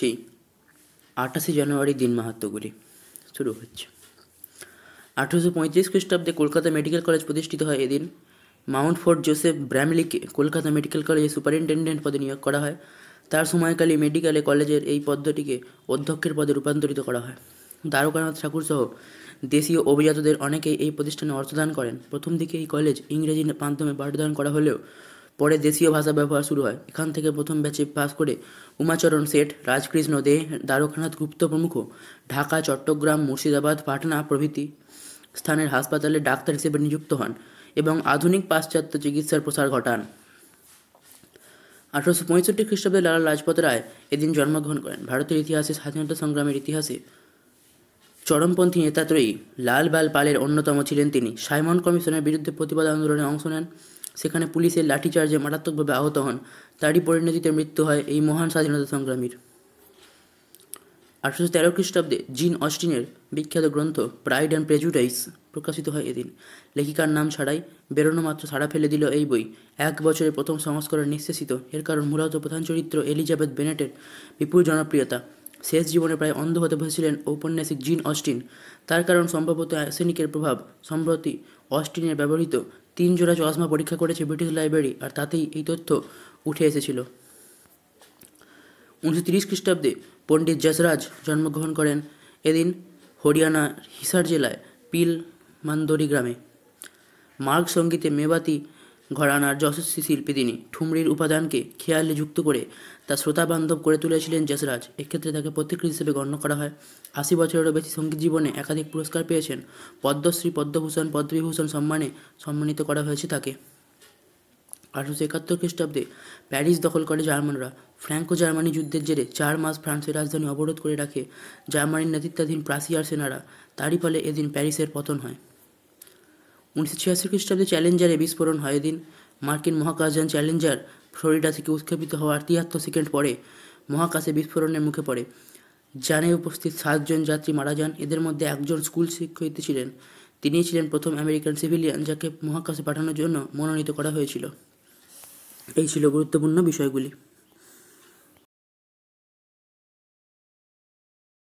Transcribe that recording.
সেই আঠাশে জানুয়ারি দিন মাহাত্মগুলি শুরু হচ্ছে আঠেরোশো পঁয়ত্রিশ খ্রিস্টাব্দে কলকাতা মেডিকেল কলেজ প্রতিষ্ঠিত হয় এদিন মাউন্ট ফোর্ট জোসেফ ব্র্যামলিকে কলকাতা মেডিকেল কলেজে সুপারিনটেন্ডেন্ট পদে নিয়োগ করা হয় তার সময়কালে মেডিকেলে কলেজের এই পদ্ধতিকে অধ্যক্ষের পদে রূপান্তরিত করা হয় দ্বারকানাথ ঠাকুর সহ দেশীয় অভিজাতদের অনেকেই এই প্রতিষ্ঠানে অর্থদান করেন প্রথম দিকে এই কলেজ ইংরেজি মাধ্যমে পাঠদান করা হলেও পরে দেশীয় ভাষা ব্যবহার শুরু হয় এখান থেকে প্রথম ব্যাচে পাস করে উমাচরণ শেঠ রাজকৃষ্ণ দে দ্বারকানাথ গুপ্ত প্রমুখ ঢাকা চট্টগ্রাম মুর্শিদাবাদ পাটনা প্রভৃতি স্থানের হাসপাতালে ডাক্তার হিসেবে নিযুক্ত হন এবং আধুনিক পাশ্চাত্য চিকিৎসার প্রসার ঘটান আঠারোশো পঁয়ষট্টি খ্রিস্টাব্দে লালা লাজপত রায় এদিন জন্মগ্রহণ করেন ভারতের ইতিহাসে স্বাধীনতা সংগ্রামের ইতিহাসে চরমপন্থী নেতাত্রয়ী লাল বাল পালের অন্যতম ছিলেন তিনি সাইমন কমিশনের বিরুদ্ধে প্রতিবাদ আন্দোলনে অংশ নেন সেখানে পুলিশের লাঠিচার্জে মারাত্মকভাবে আহত হন তারই পরিণতিতে মৃত্যু হয় এই মহান স্বাধীনতা সংগ্রামীর আঠারোশো তেরো খ্রিস্টাব্দে জিন অস্টিনের বিখ্যাত গ্রন্থ প্রাইড অ্যান্ড প্রেজুডাইস প্রকাশিত হয় এদিন লেখিকার নাম ছাড়াই বেরোনো মাত্র সাড়া ফেলে দিল এই বই এক বছরের প্রথম সংস্করণ নিঃশেষিত এর কারণ মূলত প্রধান চরিত্র এলিজাবেথ বেনেটের বিপুল জনপ্রিয়তা শেষ জীবনে প্রায় অন্ধ হতে বসেছিলেন ঔপন্যাসিক জিন অস্টিন তার কারণ সম্ভবত অ্যাসেনিকের প্রভাব সম্প্রতি অস্টিনের ব্যবহৃত তিন জোড়া চশমা পরীক্ষা করেছে ব্রিটিশ লাইব্রেরি আর তাতেই এই তথ্য উঠে এসেছিল উনিশশো তিরিশ খ্রিস্টাব্দে পণ্ডিত যশরাজ জন্মগ্রহণ করেন এদিন হরিয়ানার হিসার জেলায় পিল মান্দরি গ্রামে মার্গ সঙ্গীতে মেবাতি ঘরানার যশস্বী শিল্পী তিনি ঠুমরির উপাদানকে খেয়ালে যুক্ত করে তা শ্রোতাবান্ধব করে তুলেছিলেন যশরাজ এক্ষেত্রে তাকে পথিকৃৎ হিসেবে গণ্য করা হয় আশি বছরেরও বেশি সঙ্গীত জীবনে একাধিক পুরস্কার পেয়েছেন পদ্মশ্রী পদ্মভূষণ পদ্মবিভূষণ সম্মানে সম্মানিত করা হয়েছে তাকে আঠারোশো একাত্তর খ্রিস্টাব্দে প্যারিস দখল করে জার্মানরা ফ্র্যাঙ্কো জার্মানি যুদ্ধের জেরে চার মাস ফ্রান্সের রাজধানী অবরোধ করে রাখে জার্মানির নেতৃত্বাধীন প্রাসিয়ার সেনারা তারই ফলে এদিন প্যারিসের পতন হয় উনিশশো ছিয়াশি খ্রিস্টাব্দে চ্যালেঞ্জারে বিস্ফোরণ হয় দিন মার্কিন মহাকাশযান চ্যালেঞ্জার ফ্লোরিডা থেকে উৎক্ষেপিত হওয়ার তিয়াত্তর সেকেন্ড পরে মহাকাশে বিস্ফোরণের মুখে পড়ে যানে উপস্থিত সাতজন যাত্রী মারা যান এদের মধ্যে একজন স্কুল শিক্ষয়িত্রী ছিলেন তিনিই ছিলেন প্রথম আমেরিকান সিভিলিয়ান যাকে মহাকাশে পাঠানোর জন্য মনোনীত করা হয়েছিল এই ছিল গুরুত্বপূর্ণ বিষয়গুলি